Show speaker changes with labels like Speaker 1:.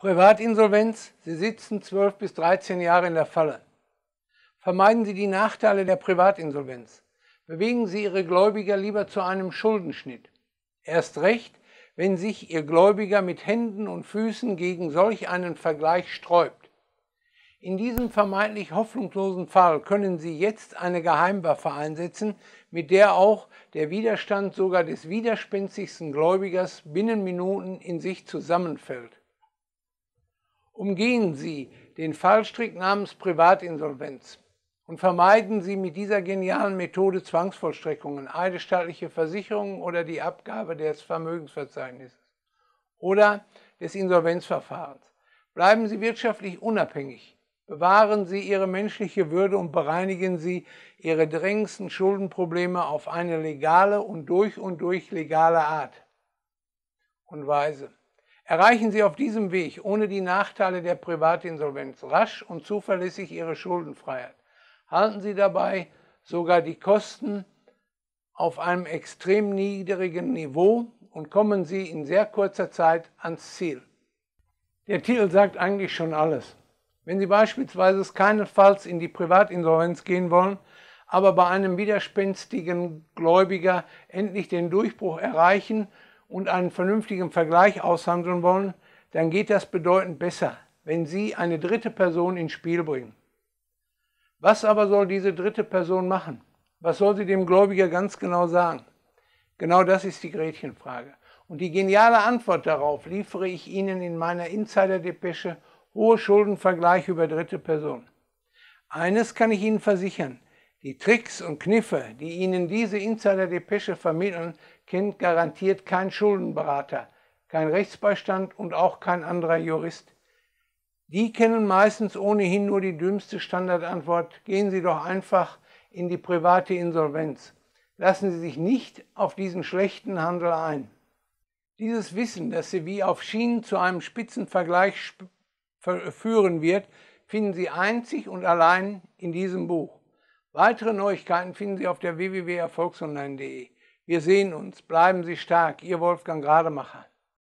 Speaker 1: Privatinsolvenz, Sie sitzen 12 bis 13 Jahre in der Falle. Vermeiden Sie die Nachteile der Privatinsolvenz. Bewegen Sie Ihre Gläubiger lieber zu einem Schuldenschnitt. Erst recht, wenn sich Ihr Gläubiger mit Händen und Füßen gegen solch einen Vergleich sträubt. In diesem vermeintlich hoffnungslosen Fall können Sie jetzt eine Geheimwaffe einsetzen, mit der auch der Widerstand sogar des widerspenstigsten Gläubigers binnen Minuten in sich zusammenfällt. Umgehen Sie den Fallstrick namens Privatinsolvenz und vermeiden Sie mit dieser genialen Methode Zwangsvollstreckungen, eidesstattliche Versicherungen oder die Abgabe des Vermögensverzeichnisses oder des Insolvenzverfahrens. Bleiben Sie wirtschaftlich unabhängig. Bewahren Sie Ihre menschliche Würde und bereinigen Sie Ihre drängendsten Schuldenprobleme auf eine legale und durch und durch legale Art und Weise. Erreichen Sie auf diesem Weg ohne die Nachteile der Privatinsolvenz rasch und zuverlässig Ihre Schuldenfreiheit. Halten Sie dabei sogar die Kosten auf einem extrem niedrigen Niveau und kommen Sie in sehr kurzer Zeit ans Ziel. Der Titel sagt eigentlich schon alles. Wenn Sie beispielsweise keinesfalls in die Privatinsolvenz gehen wollen, aber bei einem widerspenstigen Gläubiger endlich den Durchbruch erreichen und einen vernünftigen Vergleich aushandeln wollen, dann geht das bedeutend besser, wenn Sie eine dritte Person ins Spiel bringen. Was aber soll diese dritte Person machen? Was soll sie dem Gläubiger ganz genau sagen? Genau das ist die Gretchenfrage. Und die geniale Antwort darauf liefere ich Ihnen in meiner Insider-Depesche Hohe Schuldenvergleich über dritte Person. Eines kann ich Ihnen versichern, die Tricks und Kniffe, die Ihnen diese Insider-Depesche vermitteln, kennt garantiert kein Schuldenberater, kein Rechtsbeistand und auch kein anderer Jurist. Die kennen meistens ohnehin nur die dümmste Standardantwort, gehen Sie doch einfach in die private Insolvenz. Lassen Sie sich nicht auf diesen schlechten Handel ein. Dieses Wissen, dass Sie wie auf Schienen zu einem Spitzenvergleich führen wird, finden Sie einzig und allein in diesem Buch. Weitere Neuigkeiten finden Sie auf der www.erfolgsonline.de. Wir sehen uns. Bleiben Sie stark. Ihr Wolfgang Rademacher.